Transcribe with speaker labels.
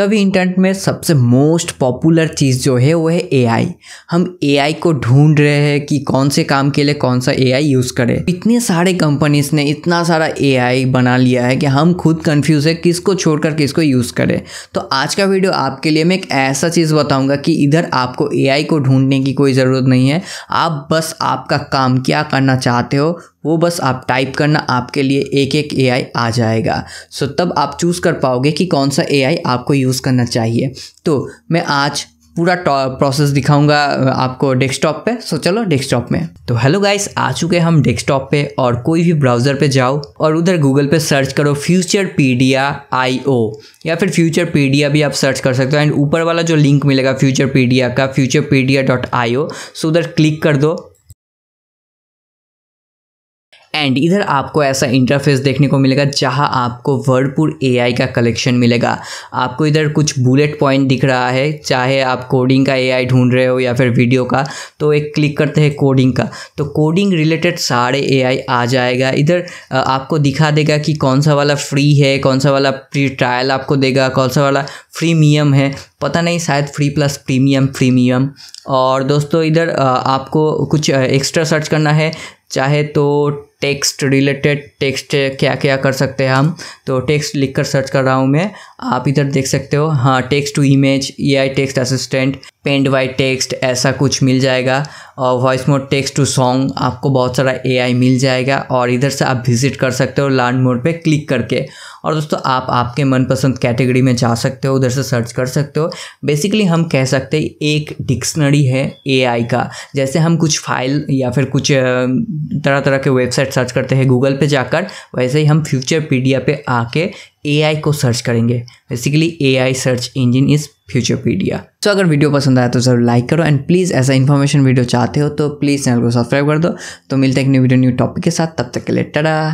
Speaker 1: तभी तो इंटरनेट में सबसे मोस्ट पॉपुलर चीज़ जो है वो है एआई हम एआई को ढूंढ रहे हैं कि कौन से काम के लिए कौन सा एआई यूज़ करें इतने सारे कंपनीज ने इतना सारा एआई बना लिया है कि हम खुद कंफ्यूज है किसको छोड़कर किसको यूज़ करें तो आज का वीडियो आपके लिए मैं एक ऐसा चीज़ बताऊँगा कि इधर आपको ए को ढूंढने की कोई ज़रूरत नहीं है आप बस आपका काम क्या करना चाहते हो वो बस आप टाइप करना आपके लिए एक एक ए आ जाएगा सो तब आप चूज़ कर पाओगे कि कौन सा ए आपको यूज़ करना चाहिए तो मैं आज पूरा प्रोसेस दिखाऊंगा आपको डेस्कटॉप पे सो चलो डेस्कटॉप में तो हेलो गाइस आ चुके हम डेस्कटॉप पे और कोई भी ब्राउज़र पे जाओ और उधर गूगल पे सर्च करो फ्यूचर पीडिया आई ओ या फिर फ्यूचर पीडिया भी आप सर्च कर सकते हो एंड ऊपर वाला जो लिंक मिलेगा फ्यूचर पीडिया का फ्यूचर पीडिया डॉट आई ओ सो उधर क्लिक कर दो एंड इधर आपको ऐसा इंटरफेस देखने को मिलेगा जहां आपको वर्डपुर एआई का कलेक्शन मिलेगा आपको इधर कुछ बुलेट पॉइंट दिख रहा है चाहे आप कोडिंग का एआई ढूंढ रहे हो या फिर वीडियो का तो एक क्लिक करते हैं कोडिंग का तो कोडिंग रिलेटेड सारे एआई आ जाएगा इधर आपको दिखा देगा कि कौन सा वाला फ्री है कौन सा वाला फ्री ट्रायल आपको देगा कौन सा वाला फ्रीमियम है पता नहीं शायद फ्री प्लस प्रीमियम फ्रीमियम और दोस्तों इधर आपको कुछ एक्स्ट्रा सर्च करना है चाहे तो टेक्स्ट रिलेटेड टेक्स्ट क्या क्या कर सकते हैं हम तो टेक्स्ट लिख कर सर्च कर रहा हूँ मैं आप इधर देख सकते हो हाँ text to image A I text assistant paint by text ऐसा कुछ मिल जाएगा और voice mode text to song आपको बहुत सारा ए आई मिल जाएगा और इधर से आप विजिट कर सकते हो लर्न मोड पे क्लिक करके और दोस्तों आप आपके मनपसंद कैटेगरी में जा सकते हो उधर से सर्च कर सकते हो बेसिकली हम कह सकते हैं एक डिक्शनरी है ए आई का जैसे हम कुछ फाइल या फिर कुछ तरह तरह के वेबसाइट सर्च करते हैं गूगल पे जाकर वैसे ही हम फ्यूचर पीडिया पे आके ए को सर्च करेंगे basically a search engine is Futurepedia so अगर वीडियो पसंद आया तो ज़रूर लाइक करो एंड प्लीज़ ऐसा इन्फॉर्मेशन वीडियो चाहते हो तो प्लीज़ चैनल को सब्सक्राइब कर दो तो मिलते हैं एक न्यू वीडियो न्यू टॉपिक के साथ तब तक के लिए टडा